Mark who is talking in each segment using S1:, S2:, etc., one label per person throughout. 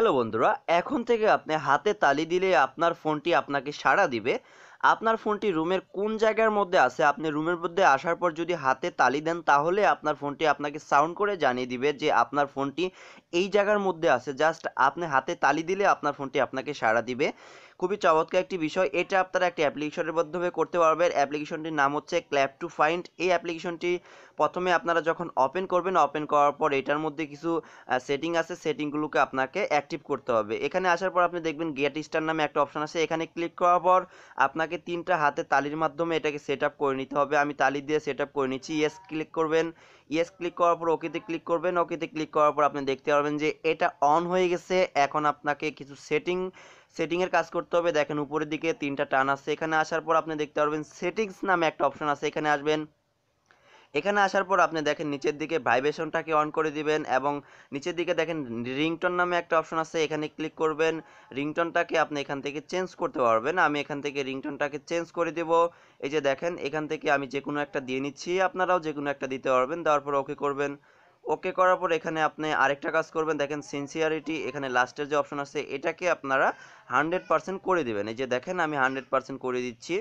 S1: hello বন্ধুরা এখন থেকে আপনি হাতে তালি দিলে আপনার ফোনটি আপনাকে সাড়া দিবে আপনার ফোনটি রুমের কোন জায়গার মধ্যে আছে আপনি রুমের মধ্যে আসার পর যদি হাতে তালি দেন তাহলে আপনার ফোনটি আপনাকে সাউন্ড করে জানিয়ে দিবে যে আপনার ফোনটি এই জায়গার মধ্যে আছে জাস্ট আপনি হাতে তালি দিলে আপনার ফোনটি আপনাকে সাড়া দিবে খুবই চমৎকার একটি বিষয় এটা আপনারা একটি অ্যাপ্লিকেশনের মাধ্যমে করতে পারবেন অ্যাপ্লিকেশনটির নাম হচ্ছে ক্ল্যাপ টু ফাইন্ড এই অ্যাপ্লিকেশনটি প্রথমে আপনারা যখন ওপেন করবেন ওপেন করার পর এটার মধ্যে কিছু সেটিং আছে সেটিংগুলোকে আপনাকে অ্যাক্টিভ করতে হবে এখানে আসার পর আপনি দেখবেন গেট স্টার নামে একটা অপশন আছে এখানে ক্লিক করার পর আপনাকে তিনটা হাতে তালির মাধ্যমে এটাকে সেট করে নিতে হবে আমি তালি দিয়ে সেট করে নিচ্ছি ইয়েস ক্লিক করবেন ইয়েস ক্লিক করার পর ওকেতে ক্লিক করবেন ওকেতে ক্লিক করার পর আপনি দেখতে পারবেন যে এটা অন হয়ে গেছে এখন আপনাকে কিছু সেটিং সেটিংয়ের কাজ করতে হবে দেখেন উপরের দিকে তিনটা টান আছে এখানে আসার পর আপনি দেখতে পারবেন সেটিংস নামে একটা অপশন আছে এখানে আসবেন এখানে আসার পর আপনি দেখেন নিচের দিকে ভাইব্রেশনটাকে অন করে দিবেন এবং নিচের দিকে দেখেন রিংটন নামে একটা অপশন আছে এখানে ক্লিক করবেন রিংটনটাকে আপনি এখান থেকে চেঞ্জ করতে পারবেন আমি এখান থেকে রিংটনটাকে চেঞ্জ করে দেব এই যে দেখেন এখান থেকে আমি যে কোনো একটা দিয়ে নিচ্ছি আপনারাও যে কোনো একটা দিতে পারবেন দেওয়ার পর ওকে করবেন ওকে করার পর এখানে আপনি আরেকটা কাজ করবেন দেখেন সিনসিয়ারিটি এখানে লাস্টের যে অপশন আছে এটাকে আপনারা হান্ড্রেড পার্সেন্ট করে দেবেন এই যে দেখেন আমি হান্ড্রেড পার্সেন্ট করে দিচ্ছি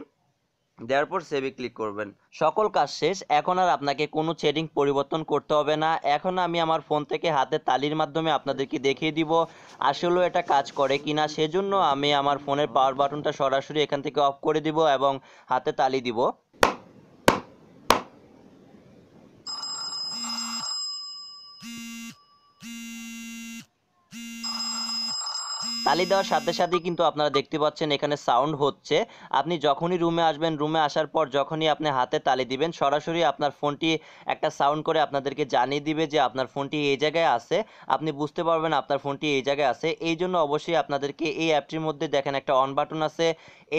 S1: দেওয়ার সেভে ক্লিক করবেন সকল কাজ শেষ এখন আর আপনাকে কোনো সেটিং পরিবর্তন করতে হবে না এখন আমি আমার ফোন থেকে হাতে তালির মাধ্যমে আপনাদেরকে দেখিয়ে দিব আসলেও এটা কাজ করে কি না সেজন্য আমি আমার ফোনের পাওয়ার বাটনটা সরাসরি এখান থেকে অফ করে দিব এবং হাতে তালি দিব তালি দেওয়ার সাথে সাথেই কিন্তু আপনারা দেখতে পাচ্ছেন এখানে সাউন্ড হচ্ছে আপনি যখনই রুমে আসবেন রুমে আসার পর যখনই আপনি হাতে তালি দিবেন সরাসরি আপনার ফোনটি একটা সাউন্ড করে আপনাদেরকে জানিয়ে দিবে যে আপনার ফোনটি এই জায়গায় আছে আপনি বুঝতে পারবেন আপনার ফোনটি এই জায়গায় আছে এই জন্য অবশ্যই আপনাদেরকে এই অ্যাপটির মধ্যে দেখেন একটা অন বাটন আছে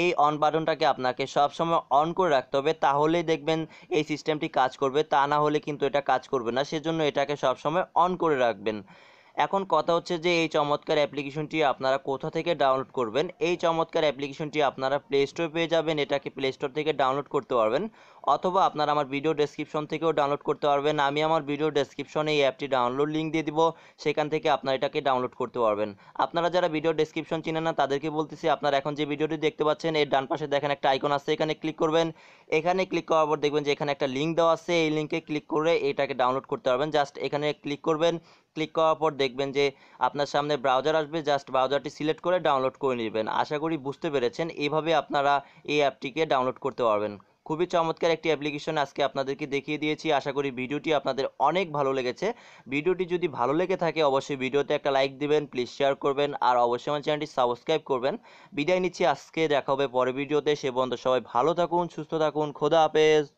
S1: এই অন বাটনটাকে আপনাকে সবসময় অন করে রাখতে হবে তাহলেই দেখবেন এই সিস্টেমটি কাজ করবে তা না হলে কিন্তু এটা কাজ করবে না সেজন্য এটাকে সবসময় অন করে রাখবেন এখন কথা হচ্ছে যে এই চমৎকার অ্যাপ্লিকেশনটি আপনারা কোথা থেকে ডাউনলোড করবেন এই চমৎকার অ্যাপ্লিকেশনটি আপনারা প্লে স্টোর পেয়ে যাবেন এটাকে প্লে স্টোর থেকে ডাউনলোড করতে পারবেন অথবা আপনারা আমার ভিডিও ডেসক্রিপশন থেকেও ডাউনলোড করতে পারবেন আমি আমার ভিডিও ডেসক্রিপশনে এই অ্যাপটি ডাউনলোড লিঙ্ক দিয়ে দিব সেখান থেকে আপনারা এটাকে ডাউনলোড করতে পারবেন আপনারা যারা ভিডিও ডেসক্রিপশন চিনে না তাদেরকে বলতেছি আপনারা এখন যে ভিডিওটি দেখতে পাচ্ছেন এর ডান পাশে দেখেন একটা আইকন আছে এখানে ক্লিক করবেন এখানে ক্লিক করার পর দেখবেন যে এখানে একটা লিঙ্ক দেওয়া আছে এই লিঙ্কে ক্লিক করে এটাকে ডাউনলোড করতে পারবেন জাস্ট এখানে ক্লিক করবেন ক্লিক করার পর দেখবেন যে আপনার সামনে ব্রাউজার আসবে জাস্ট ব্রাউজারটি সিলেক্ট করে ডাউনলোড করে নেবেন আশা করি বুঝতে পেরেছেন এইভাবে আপনারা এই অ্যাপটিকে ডাউনলোড করতে পারবেন খুবই চমৎকার একটি অ্যাপ্লিকেশন আজকে আপনাদেরকে দেখিয়ে দিয়েছি আশা করি ভিডিওটি আপনাদের অনেক ভালো লেগেছে ভিডিওটি যদি ভালো লেগে থাকে অবশ্যই ভিডিওতে একটা লাইক দিবেন প্লিজ শেয়ার করবেন আর অবশ্যই আমার চ্যানেলটি সাবস্ক্রাইব করবেন বিদায় নিচ্ছি আজকে দেখা হবে পরের ভিডিওতে সে বন্ধ সবাই ভালো থাকুন সুস্থ থাকুন খোদা হাফেজ